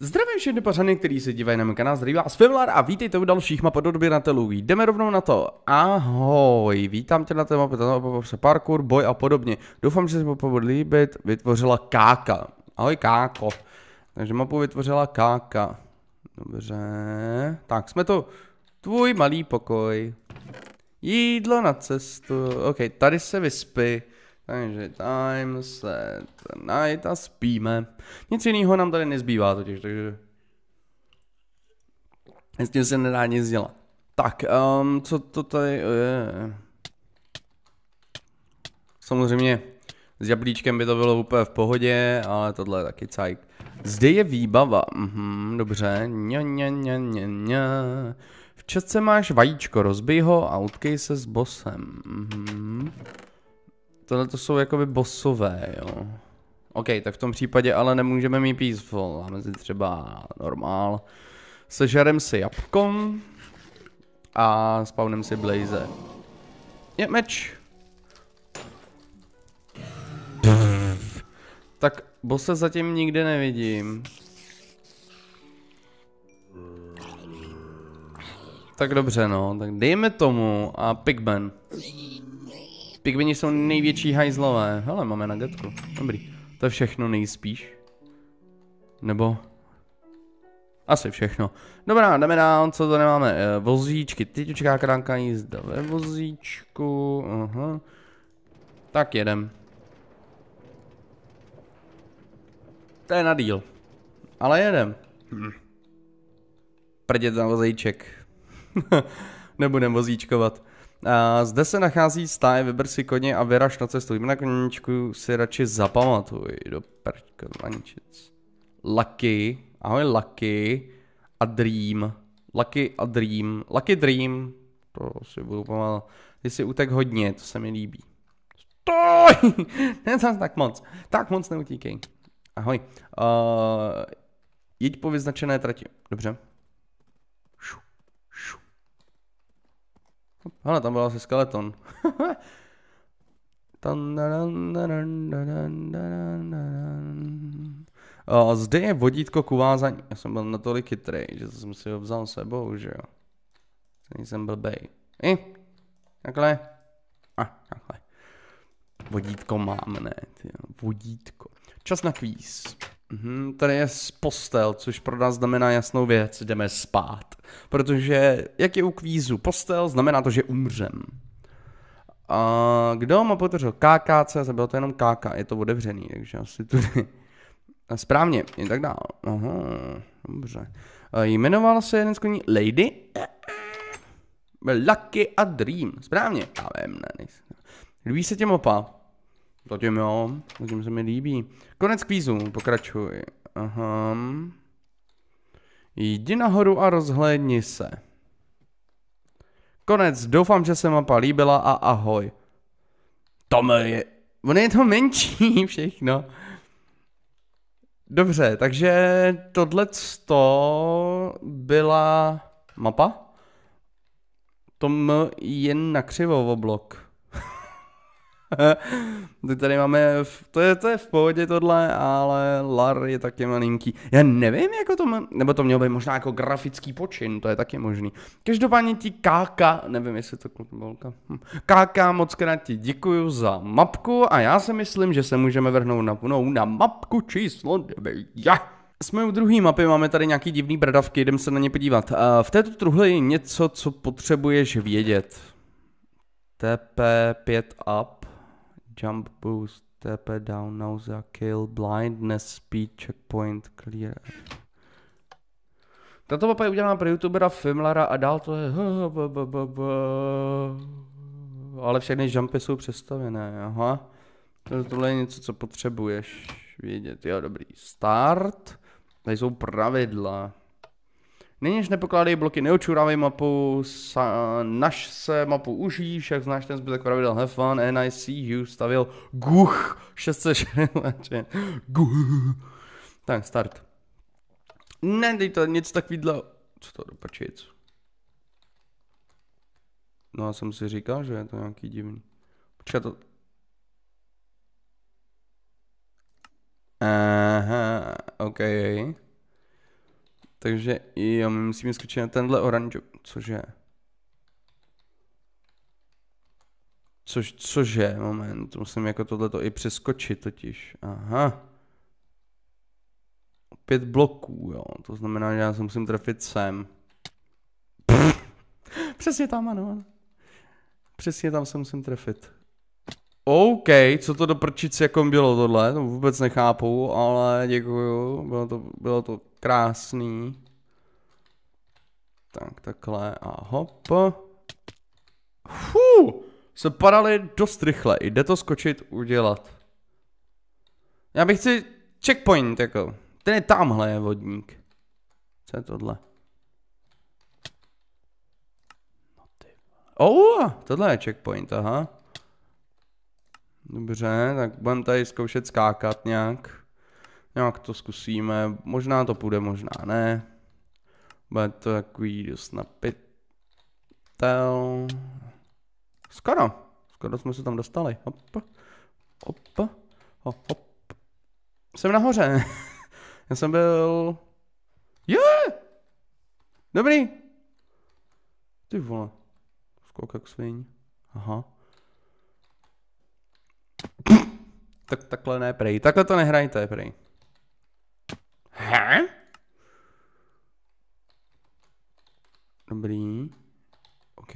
Zdravím všechny pařany, kteří se dívají na můj kanál, zdraví vás Fivlar a vítejte u dalších odběratelů. Jdeme rovnou na to. Ahoj, vítám tě na té mapě, se parkour, boj a podobně. Doufám, že se mapu bude líbit, vytvořila Káka. Ahoj Káko. Takže mapu vytvořila Káka. Dobře, tak jsme to. Tvůj malý pokoj. Jídlo na cestu, ok, tady se vyspí. Takže time set night a spíme. Nic jiného nám tady nezbývá totiž, takže... S tím se nedá nic dělat. Tak, um, co to tady je? Samozřejmě s jablíčkem by to bylo úplně v pohodě, ale tohle je taky cajk. Zde je výbava. Mhm, dobře. Ně, ně, ně, ně, ně. V čase máš vajíčko, rozbij ho a utkej se s bosem. Mhm. Tohle to jsou jakoby bosové, jo. OK, tak v tom případě ale nemůžeme mít peaceful. Máme si třeba normál. Sežerem si jabkom. A spawnem si blaze. Je meč. Tak bose zatím nikde nevidím. Tak dobře no, tak dejme tomu a pigman. Pigmeni jsou největší hajzlové. Hele, máme na getku. Dobrý. To je všechno nejspíš. Nebo... Asi všechno. Dobrá, jdeme dál, co tady máme? E, vozíčky, teď čeká kránka jízda ve vozíčku, aha. Tak jedem. To je na díl. Ale jedem. Hm. Prdět na vozíček. Nebudem vozíčkovat. Zde se nachází stáje, vyber si koně a vyraž na cestu. Jmena koníčku si radši zapamatuj. Do perkaničic. Lucky. Ahoj Lucky. A Dream. Lucky a Dream. Lucky Dream. To si budu pomalu. Ty si utek hodně, to se mi líbí. Stoj! ne tak moc. Tak moc neutíkej. Ahoj. Uh, jeď po vyznačené trati. Dobře. Hop, tam byl asi skeleton. zde je vodítko k uvázání. Já jsem byl natolik chytrý, že jsem si ho vzal sebou, že jo. Jsem byl bej. I, takhle. A, takhle. Vodítko mám, ne, ty vodítko. Čas na kvíz. Mhm, tady je postel, což pro nás znamená jasnou věc, jdeme spát. Protože jak je u kvízu postel, znamená to, že umřem. A kdo má potřeboval KKC, bylo to jenom KK, je to otevřený, takže asi tudy. správně, i tak dál. Aha, dobře. A jmenoval se jeden z koní Lady. Lucky a Dream, správně. vím, ne, nejsem. Líbí se tě mopa? Zatím jo, zatím se mi líbí. Konec kvízu, pokračuj. Aha. Jdi nahoru a rozhlédni se. Konec, doufám, že se mapa líbila a ahoj. To je... On je to menší všechno. Dobře, takže tohle byla mapa. Tom jen na křivo oblok. Teď tady máme, to je, to je v pohodě tohle, ale lar je taky malinký. Já nevím, jako to, má, nebo to mělo být možná jako grafický počin, to je taky možný. Každopádně ti KK, nevím, jestli to bolka. KK, hm. moc krát ti děkuju za mapku a já si myslím, že se můžeme vrhnout na, no, na mapku číslo 9. Jsme u druhé mapy, máme tady nějaký divný bradavky, jdem se na ně podívat. Eh, v této truhli je něco, co potřebuješ vědět. TP5 up jump boost, tap down, nausea, kill, blindness, speed, checkpoint, clear. Tato mapa je udělána pro youtubera Fimlara a dál to je... Ale všechny jumpy jsou přestavené, aha. Tohle je něco, co potřebuješ vědět. Jo, dobrý. Start. Tady jsou pravidla. Nyněž nepokládej bloky, neočurávej mapu, sa, naš se mapu užij, však znáš ten zbytek pravidel, have fun, and I see you, stavil guch, 660, guch. Tak, start. Ne, dej to nic vidlo. co to doprčic. No já jsem si říkal, že je to nějaký divný. Počkat to. Aha, okej. Okay. Takže jo, my musíme skočit na tenhle oranžo, což je. Což, což je, moment, musím jako tohleto i přeskočit totiž, aha. Pět bloků, jo, to znamená, že já se musím trefit sem. Pff. Přesně tam, ano. Přesně tam se musím trefit. OK, co to do prčice jako bylo tohle, to vůbec nechápu, ale děkuju, bylo to, bylo to krásný. Tak, takhle a hop. Fú, se padaly dost rychle, jde to skočit udělat. Já bych chci checkpoint jako, ten je tamhle je vodník. Co je tohle? Oh, tohle je checkpoint, aha. Dobře, tak budeme tady zkoušet skákat nějak nějak to zkusíme, možná to půjde, možná ne. Bude to takový dost napitel. Skoro, skoro jsme se tam dostali. Hop, hop, hop, hop. Jsem nahoře. Já jsem byl... je, Yeah! Dobrý! Ty vole. Skok jak sviň. Aha. Tak, takhle ne, prej. Takhle to nehrajte, prej. Aha. Dobrý. OK.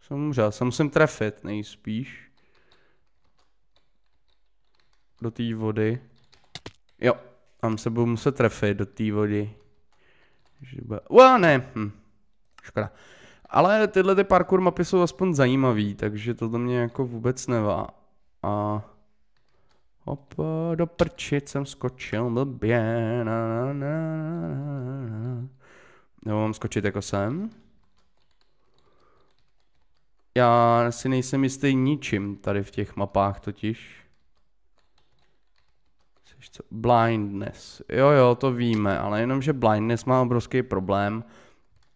Jsem umřel, jsem sem trefit nejspíš. Do té vody. Jo, tam se budu muset trefit do té vody. Že bude... Ua, ne. Hm. Škoda. Ale tyhle ty parkour mapy jsou aspoň zajímavý, takže to do mě jako vůbec nevá. A... Op, do prčit jsem skočil blbě. Na, na, na, na, na. Nebo mám skočit jako sem? Já si nejsem jistý ničím tady v těch mapách totiž. Co? Blindness. Jo, jo, to víme, ale jenom, že blindness má obrovský problém.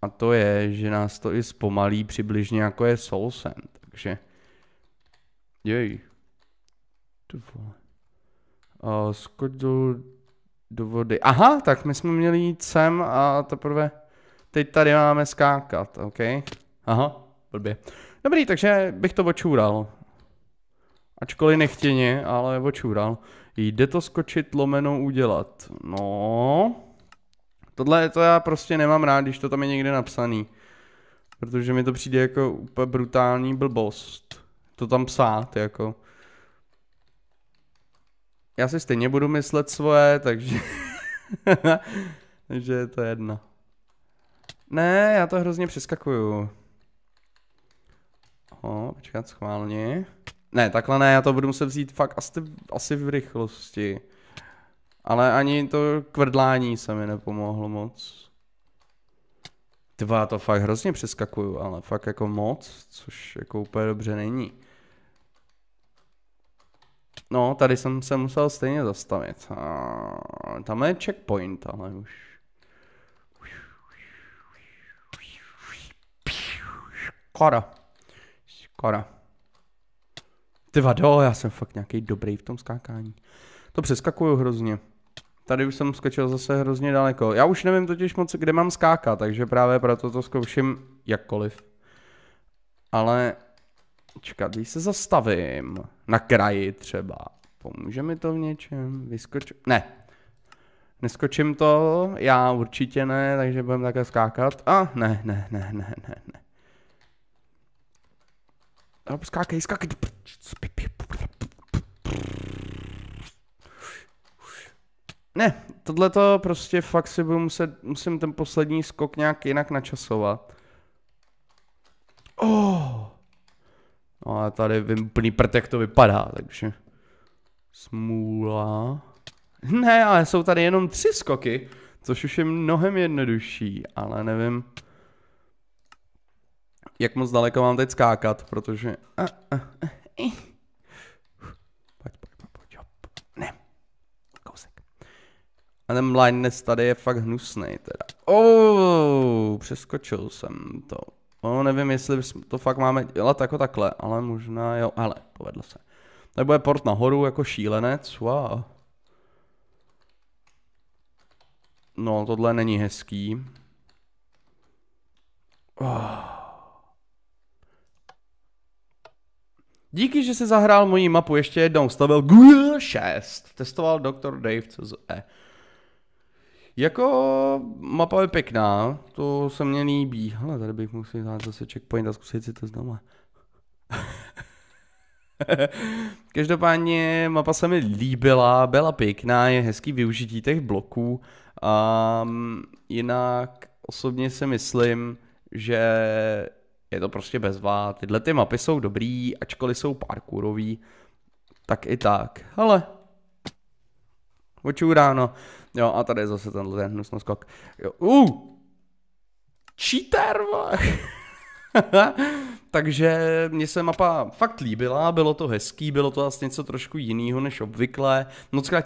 A to je, že nás to i zpomalí přibližně jako je Soulsend. Takže... Jej. To vole. Uh, skočil do vody. Aha, tak my jsme měli jít sem a teprve teď tady máme skákat, OK? Aha, blbě. Dobrý, takže bych to očůral. Ačkoliv nechtěně, ale očůral. Jde to skočit lomenou udělat. No. Tohle to já prostě nemám rád, když to tam je někde napsaný. Protože mi to přijde jako úplně brutální blbost. To tam psát, jako. Já si stejně budu myslet svoje, takže... takže je to jedno. Ne, já to hrozně přeskakuju. Ho, počkat, schválně. Ne, takhle ne, já to budu muset vzít fakt asi, asi v rychlosti. Ale ani to kvrdlání se mi nepomohlo moc. Dva, to fakt hrozně přeskakuju, ale fakt jako moc, což jako úplně dobře není. No, tady jsem se musel stejně zastavit. A tam je checkpoint, ale už. Skoro. Skoro. Ty vado, já jsem fakt nějaký dobrý v tom skákání. To přeskakuju hrozně. Tady už jsem skočil zase hrozně daleko. Já už nevím totiž moc, kde mám skákat, takže právě proto to zkouším jakkoliv. Ale Počkat, když se zastavím. Na kraji třeba. Pomůže mi to v něčem? vyskoč... Ne. Neskočím to, já určitě ne, takže budem takhle skákat. A ah, ne, ne, ne, ne, ne, ne. No, skákej, skákej. Ne, tohle to prostě fakt si budu muset, musím ten poslední skok nějak jinak načasovat. Oh. No a tady vím úplný prd, jak to vypadá, takže... Smůla... Ne, ale jsou tady jenom tři skoky, což už je mnohem jednodušší, ale nevím, jak moc daleko mám teď skákat, protože... Eh, eh, eh, pojď, pojď, pojď, Ne. Kousek. A ten blindness tady je fakt hnusný teda. Oh, přeskočil jsem to. No, nevím, jestli to fakt máme dělat jako takhle, ale možná jo, ale povedlo se. Tak bude port nahoru jako šílenec, wow. No, tohle není hezký. Oh. Díky, že se zahrál moji mapu ještě jednou. Stavil Google 6. Testoval doktor Dave CZE. Jako mapa je pěkná, to se mně líbí. Ale tady bych musel dát zase checkpoint a zkusit si to znovu. Každopádně mapa se mi líbila, byla pěkná, je hezký využití těch bloků. Um, jinak osobně si myslím, že je to prostě bezvá. Tyhle ty mapy jsou dobrý, ačkoliv jsou parkourový, tak i tak. Ale očuráno. Jo, a tady je zase tenhle ten hnusný skok. Jo, uh, cheater, Takže mně se mapa fakt líbila, bylo to hezký, bylo to asi něco trošku jiného než obvykle. Moc krát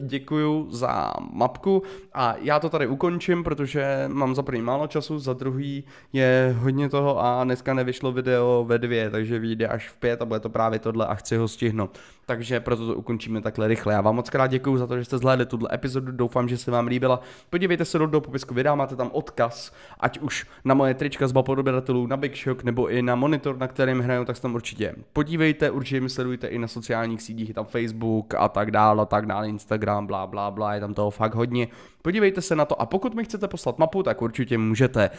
děkuju za mapku a já to tady ukončím, protože mám za první málo času, za druhý je hodně toho a dneska nevyšlo video ve dvě, takže vyjde až v pět a bude to právě tohle a chci ho stihnout takže proto to ukončíme takhle rychle. Já vám moc krát děkuji za to, že jste zhlédli tuto epizodu, doufám, že se vám líbila. Podívejte se do, do popisku videa, máte tam odkaz, ať už na moje trička z bapodoběratelů, na Big Shock nebo i na monitor, na kterém hrajou, tak se tam určitě podívejte, určitě mi sledujte i na sociálních sítích, je tam Facebook a tak dále, a tak dále, Instagram, bla bla bla, je tam toho fakt hodně. Podívejte se na to a pokud mi chcete poslat mapu, tak určitě můžete.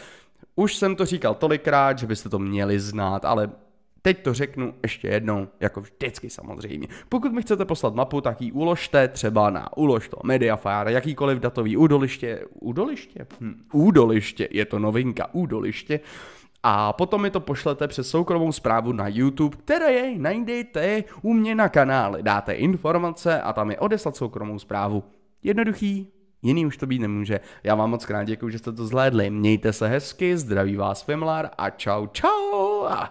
Už jsem to říkal tolikrát, že byste to měli znát, ale Teď to řeknu ještě jednou, jako vždycky samozřejmě. Pokud mi chcete poslat mapu, tak ji uložte třeba na ulož to Mediafire, jakýkoliv datový údoliště, údoliště? Hm, údoliště, je to novinka, údoliště. A potom mi to pošlete přes soukromou zprávu na YouTube, které jej najdete u mě na kanále. Dáte informace a tam je odeslat soukromou zprávu. Jednoduchý, jiný už to být nemůže. Já vám moc krát děkuji, že jste to zhlédli. Mějte se hezky, zdraví vás Fimlar a čau čau.